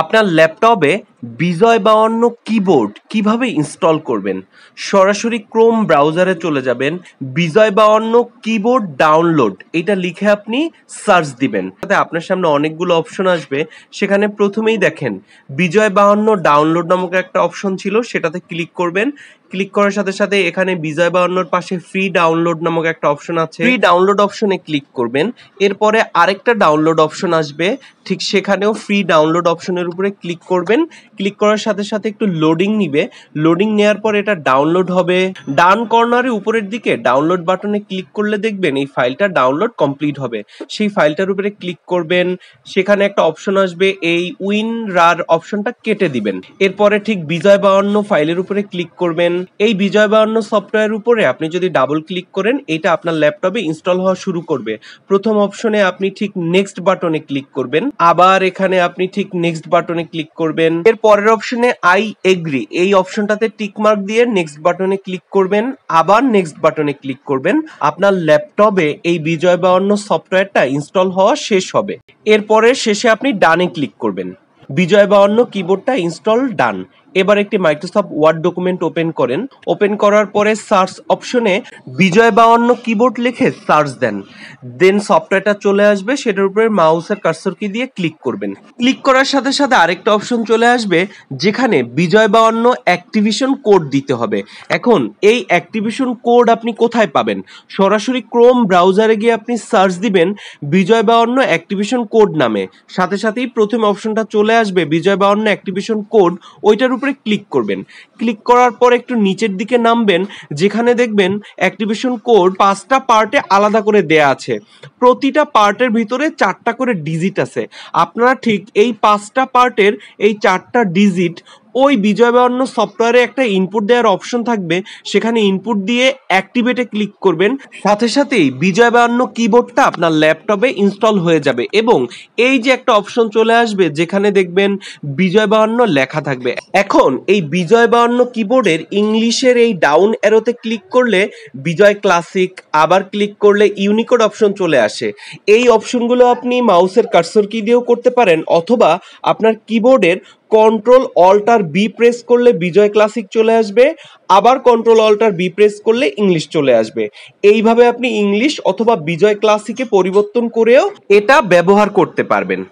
আপনার ল্যাপটপে বিজয় অন্য কিবোর্ড কিভাবে ইনস্টল করবেন সরাসরি ক্রোম ব্রাউজারে চলে যাবেন বিজয় অন্য কিবোর্ড ডাউনলোড এটা লিখে আপনি সার্চ দিবেন তাতে আপনার সামনে অনেকগুলো অপশন আসবে সেখানে প্রথমেই দেখেন বিজয় অন্য ডাউনলোড নামক একটা অপশন ছিল সেটাতে ক্লিক করবেন ক্লিক করার সাথে সাথে এখানে বিজয় বায়ান্নর পাশে ফ্রি ডাউনলোড নামক একটা অপশন আছে ফ্রি ডাউনলোড অপশনে ক্লিক করবেন এরপরে আরেকটা ডাউনলোড অপশন আসবে ঠিক সেখানেও ফ্রি ডাউনলোড অপশনের উপরে ক্লিক করবেন ক্লিক করার সাথে সাথে একটু লোডিং নিবে লোডিং নেওয়ার পর এটা ডাউনলোড হবে ডান কর্নারে উপরের দিকে ডাউনলোড বাটনে ক্লিক করলে দেখবেন এই ফাইলটা ডাউনলোড কমপ্লিট হবে সেই ফাইলটার উপরে ক্লিক করবেন সেখানে একটা অপশন আসবে এই উইন রার অপশনটা কেটে দিবেন এরপরে ঠিক বিজয় বায়ান্ন ফাইলের উপরে ক্লিক করবেন এই বিজয় বায়ান্ন সফটওয়্যার উপরে আপনি যদি ডাবল ক্লিক করেন এটা আপনার ল্যাপটপে ইনস্টল হওয়া শুরু করবে প্রথম অপশনে আপনি ঠিক নেক্সট বাটনে ক্লিক করবেন আবার এখানে আপনি ঠিক নেক্সট বাটনে ক্লিক করবেন এর পরের অপশনে আই এগ্রি এই অপশনটাতে টিক মার্ক দিয়ে নেক্সট বাটনে ক্লিক করবেন আবার নেক্সট বাটনে ক্লিক করবেন আপনার ল্যাপটপে এই বিজয় বায়ান্ন সফটওয়্যারটা ইনস্টল হওয়া শেষ হবে এরপরে শেষে আপনি ডানে ক্লিক করবেন বিজয় অন্য কিবোর্ডটা ইনস্টল ডান এবার একটি মাইক্রোসফট ওয়ার্ড ডকুমেন্ট ওপেন করেন ওপেন করার পরে সার্চ অপশনে বিজয় অন্য কিবোর্ড লিখে সার্চ দেন দেন সফটওয়্যারটা চলে আসবে সেটার উপরে মাউসের কার্সর কি দিয়ে ক্লিক করবেন ক্লিক করার সাথে সাথে আরেকটা অপশন চলে আসবে যেখানে বিজয় অন্য অ্যাক্টিভিশন কোড দিতে হবে এখন এই অ্যাক্টিভিশন কোড আপনি কোথায় পাবেন সরাসরি ক্রোম ব্রাউজারে গিয়ে আপনি সার্চ দিবেন বিজয় অন্য অ্যাক্টিভিশন কোড নামে সাথে সাথেই প্রথম অপশনটা চলে আসবে বিজয় অন্য অ্যাক্টিভিশন কোড ওইটার উপরে ক্লিক করবেন ক্লিক করার পর একটু নিচের দিকে নামবেন যেখানে দেখবেন অ্যাক্টিভেশন কোড পাঁচটা পার্টে আলাদা করে দেয়া আছে প্রতিটা পার্টের ভিতরে চারটা করে ডিজিট আছে আপনারা ঠিক এই পাঁচটা পার্টের এই চারটা ডিজিট ওই বিজয় বা সফটওয়্যারে একটা ইনপুট দেওয়ার অপশন থাকবে সেখানে ইনপুট দিয়ে অ্যাক্টিভেটে ক্লিক করবেন সাথে সাথেই বিজয় বা কিবোর্ডটা আপনার ল্যাপটপে ইনস্টল হয়ে যাবে এবং এই যে একটা অপশন চলে আসবে যেখানে দেখবেন বিজয় বাহান্ন লেখা থাকবে এখন এই বিজয় বাহান্ন কিবোর্ডের ইংলিশের এই ডাউন অ্যারোতে ক্লিক করলে বিজয় ক্লাসিক আবার ক্লিক করলে ইউনিকোড অপশন চলে আসে এই অপশনগুলো আপনি মাউসের কার্সর কি দিয়েও করতে পারেন অথবা আপনার কিবোর্ডের কন্ট্রোল অল্টার বি প্রেস করলে বিজয় ক্লাসিক চলে আসবে আবার কন্ট্রোল অল্টার বি প্রেস করলে ইংলিশ চলে আসবে এইভাবে আপনি ইংলিশ অথবা বিজয় ক্লাসিকে পরিবর্তন করেও এটা ব্যবহার করতে পারবেন